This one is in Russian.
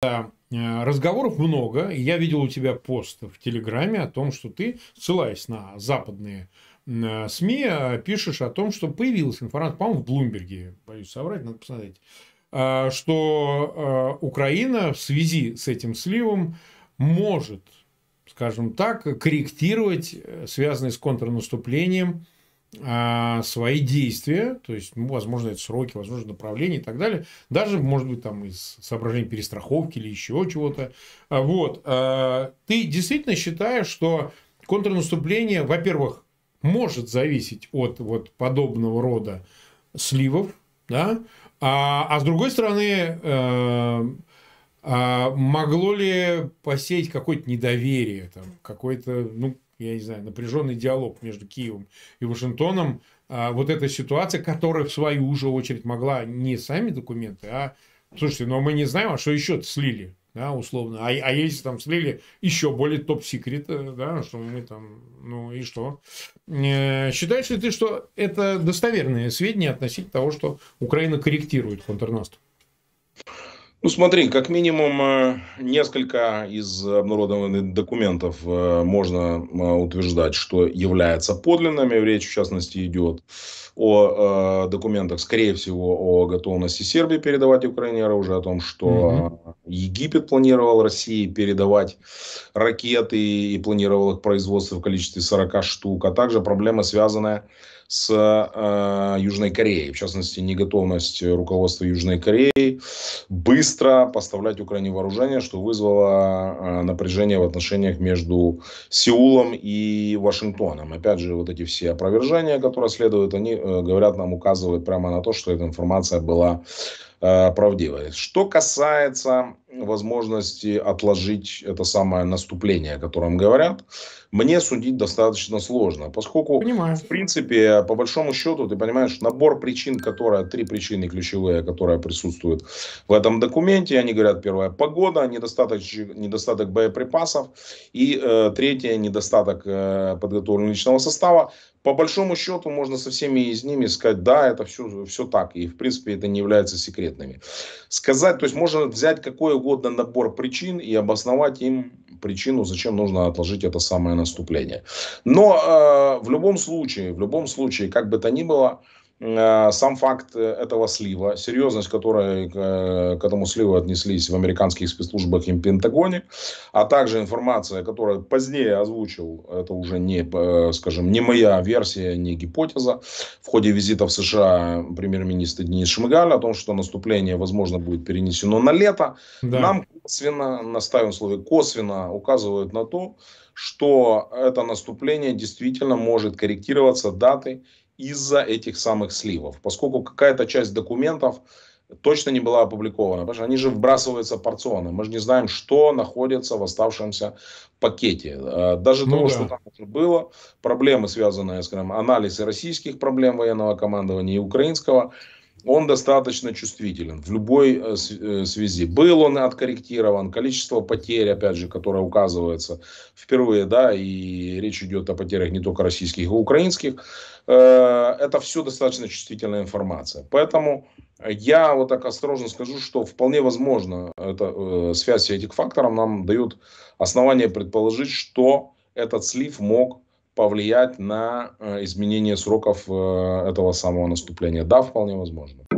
Э, разговоров много. Я видел у тебя пост в Телеграме о том, что ты, ссылаясь на западные э, СМИ, э, пишешь о том, что появилась информация, по-моему, в Блумберге, боюсь соврать, надо посмотреть, что Украина в связи с этим сливом может, скажем так, корректировать связанные с контрнаступлением а, свои действия, то есть, ну, возможно, это сроки, возможно, направления и так далее, даже, может быть, там из соображений перестраховки или еще чего-то. А, вот. А, ты действительно считаешь, что контрнаступление, во-первых, может зависеть от вот подобного рода сливов, да, а, а с другой стороны, э, могло ли посеять какое-то недоверие, там, какое-то, ну, я не знаю, напряженный диалог между Киевом и Вашингтоном, а, вот эта ситуация, которая в свою уже очередь могла не сами документы, а, слушайте, но ну, а мы не знаем, а что еще слили, да, условно, а, а если там слили еще более топ-секрет, э, да, что мы там, ну и что. Э, считаешь ли ты, что это достоверные сведения относительно того, что Украина корректирует контрнаступ? Ну, смотри, как минимум э, несколько из обнародованных документов э, можно э, утверждать, что являются подлинными. Речь, в частности, идет о документах, скорее всего, о готовности Сербии передавать Украине оружие, о том, что mm-hmm. Египет планировал России передавать ракеты и планировал их производство в количестве 40 штук, а также проблема, связанная с э, Южной Кореей, в частности, неготовность руководства Южной Кореи быстро быстро поставлять Украине вооружение, что вызвало э, напряжение в отношениях между Сеулом и Вашингтоном. Опять же, вот эти все опровержения, которые следуют, они э, говорят нам, указывают прямо на то, что эта информация была Э, правдивой. Что касается возможности отложить это самое наступление, о котором говорят, мне судить достаточно сложно, поскольку, Понимаю. в принципе, по большому счету, ты понимаешь, набор причин, которые, три причины ключевые, которые присутствуют в этом документе, они говорят, первое, погода, недостаток, недостаток боеприпасов, и э, третье, недостаток э, подготовленного личного состава, по большому счету можно со всеми из ними сказать, да, это все, все так, и в принципе это не является секретными. Сказать, то есть можно взять какой угодно набор причин и обосновать им причину, зачем нужно отложить это самое наступление. Но э, в любом случае, в любом случае, как бы то ни было, э, Э, сам факт э, этого слива, серьезность которой э, к этому сливу отнеслись в американских спецслужбах и Пентагоне, а также информация, которую позднее озвучил, это уже не, скажем, не моя версия, не гипотеза, в ходе визита в США премьер-министр Денис Шмыгаль о том, что наступление, возможно, будет перенесено на лето, да. нам косвенно, наставим слове косвенно, указывают на то, что это наступление действительно может корректироваться датой из-за этих самых сливов, поскольку какая-то часть документов точно не была опубликована, потому что они же вбрасываются порционно, мы же не знаем, что находится в оставшемся пакете. Э, даже ну, того, да. что там уже было, проблемы, связанные, с анализом российских проблем военного командования и украинского, он достаточно чувствителен в любой э, э, связи. Был он откорректирован, количество потерь, опять же, которое указывается впервые, да, и речь идет о потерях не только российских, и а украинских. Э, это все достаточно чувствительная информация. Поэтому я вот так осторожно скажу, что вполне возможно, эта связь этих факторов нам дает основание предположить, что этот слив мог повлиять на э, изменение сроков э, этого самого наступления. Да, вполне возможно.